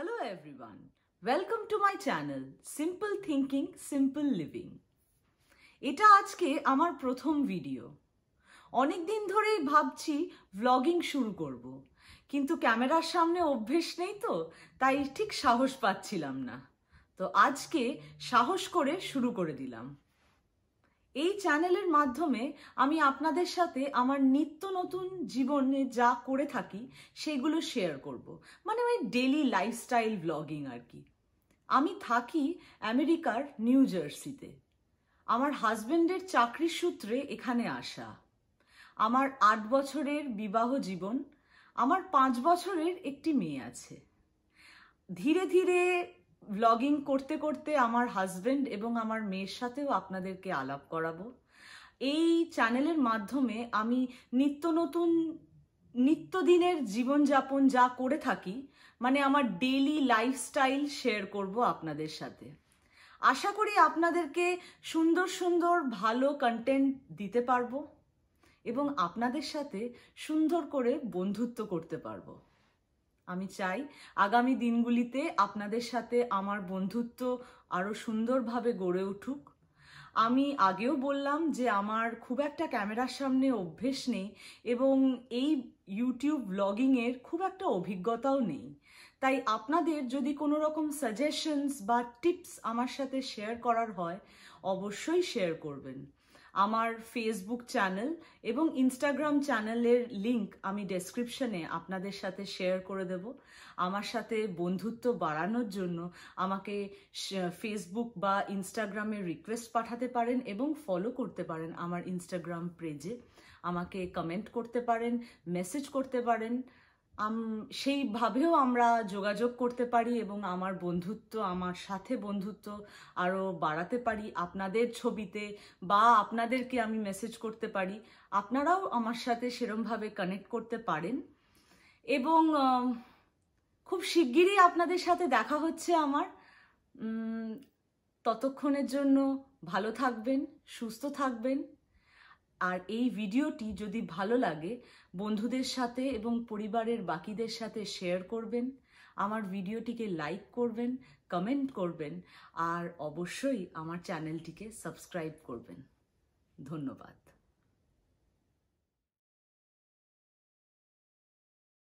Hello everyone. Welcome to my channel Simple Thinking Simple Living. এটা আজকে আমার প্রথম ভিডিও অনেক দিন ধরেই ভাবছি ভ্লগিং শুরু করব। কিন্তু ক্যামেরার সামনে অভ্যেস নেই তো তাই ঠিক সাহস পাচ্ছিলাম না তো আজকে সাহস করে শুরু করে দিলাম এই চ্যানেলের মাধ্যমে আমি আপনাদের সাথে আমার নিত্য নতুন জীবনে যা করে থাকি সেগুলো শেয়ার করব। মানে ওই ডেলি লাইফস্টাইল ব্লগিং আর কি আমি থাকি আমেরিকার নিউ জার্সিতে আমার হাজব্যান্ডের চাকরির সূত্রে এখানে আসা আমার আট বছরের বিবাহ জীবন আমার পাঁচ বছরের একটি মেয়ে আছে ধীরে ধীরে ব্লগিং করতে করতে আমার হাজব্যান্ড এবং আমার মেয়ের সাথেও আপনাদেরকে আলাপ করাবো এই চ্যানেলের মাধ্যমে আমি নিত্য নতুন নিত্যদিনের জীবনযাপন যা করে থাকি মানে আমার ডেলি লাইফস্টাইল শেয়ার করব আপনাদের সাথে আশা করি আপনাদেরকে সুন্দর সুন্দর ভালো কন্টেন্ট দিতে পারবো এবং আপনাদের সাথে সুন্দর করে বন্ধুত্ব করতে পারবো আমি চাই আগামী দিনগুলিতে আপনাদের সাথে আমার বন্ধুত্ব আরও সুন্দরভাবে গড়ে উঠুক আমি আগেও বললাম যে আমার খুব একটা ক্যামেরার সামনে অভ্যেস নেই এবং এই ইউটিউব ব্লগিংয়ের খুব একটা অভিজ্ঞতাও নেই তাই আপনাদের যদি কোনো রকম সাজেশনস বা টিপস আমার সাথে শেয়ার করার হয় অবশ্যই শেয়ার করবেন আমার ফেসবুক চ্যানেল এবং ইনস্টাগ্রাম চ্যানেলের লিংক আমি ডেসক্রিপশনে আপনাদের সাথে শেয়ার করে দেব আমার সাথে বন্ধুত্ব বাড়ানোর জন্য আমাকে ফেসবুক বা ইনস্টাগ্রামে রিকোয়েস্ট পাঠাতে পারেন এবং ফলো করতে পারেন আমার ইনস্টাগ্রাম পেজে আমাকে কমেন্ট করতে পারেন মেসেজ করতে পারেন সেইভাবেও আমরা যোগাযোগ করতে পারি এবং আমার বন্ধুত্ব আমার সাথে বন্ধুত্ব আরও বাড়াতে পারি আপনাদের ছবিতে বা আপনাদেরকে আমি মেসেজ করতে পারি আপনারাও আমার সাথে সেরমভাবে কানেক্ট করতে পারেন এবং খুব শিগগিরই আপনাদের সাথে দেখা হচ্ছে আমার ততক্ষণের জন্য ভালো থাকবেন সুস্থ থাকবেন আর এই ভিডিওটি যদি ভালো লাগে বন্ধুদের সাথে এবং পরিবারের বাকিদের সাথে শেয়ার করবেন আমার ভিডিওটিকে লাইক করবেন কমেন্ট করবেন আর অবশ্যই আমার চ্যানেলটিকে সাবস্ক্রাইব করবেন ধন্যবাদ